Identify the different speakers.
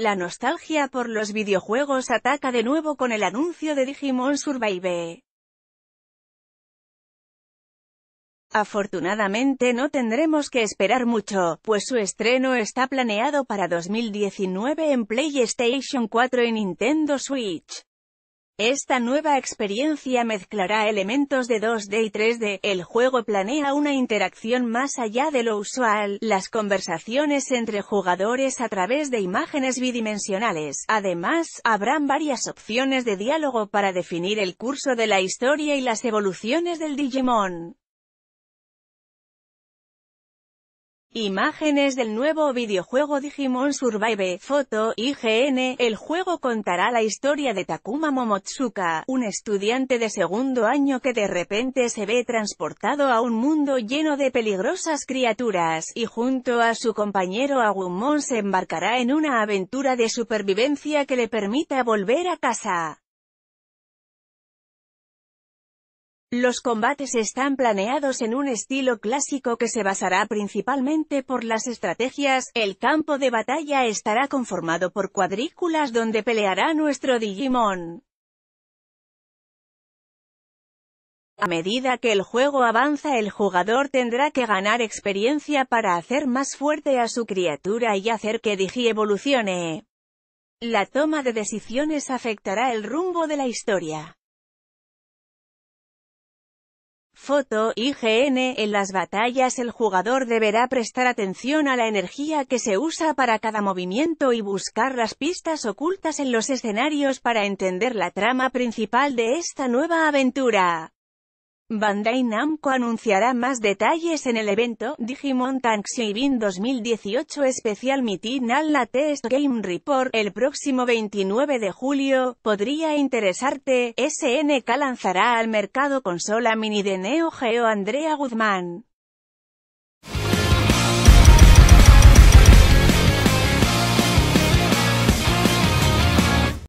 Speaker 1: La nostalgia por los videojuegos ataca de nuevo con el anuncio de Digimon Survive. Afortunadamente no tendremos que esperar mucho, pues su estreno está planeado para 2019 en PlayStation 4 y Nintendo Switch. Esta nueva experiencia mezclará elementos de 2D y 3D, el juego planea una interacción más allá de lo usual, las conversaciones entre jugadores a través de imágenes bidimensionales. Además, habrán varias opciones de diálogo para definir el curso de la historia y las evoluciones del Digimon. Imágenes del nuevo videojuego Digimon Survive, foto, IGN, el juego contará la historia de Takuma Momotsuka, un estudiante de segundo año que de repente se ve transportado a un mundo lleno de peligrosas criaturas, y junto a su compañero Agumon se embarcará en una aventura de supervivencia que le permita volver a casa. Los combates están planeados en un estilo clásico que se basará principalmente por las estrategias, el campo de batalla estará conformado por cuadrículas donde peleará nuestro Digimon. A medida que el juego avanza el jugador tendrá que ganar experiencia para hacer más fuerte a su criatura y hacer que Digi evolucione. La toma de decisiones afectará el rumbo de la historia. Foto, IGN, en las batallas el jugador deberá prestar atención a la energía que se usa para cada movimiento y buscar las pistas ocultas en los escenarios para entender la trama principal de esta nueva aventura. Bandai Namco anunciará más detalles en el evento Digimon Thanksgiving 2018 Special Meeting al la Test Game Report el próximo 29 de julio. Podría interesarte, SNK lanzará al mercado consola mini de Neo Geo Andrea Guzmán.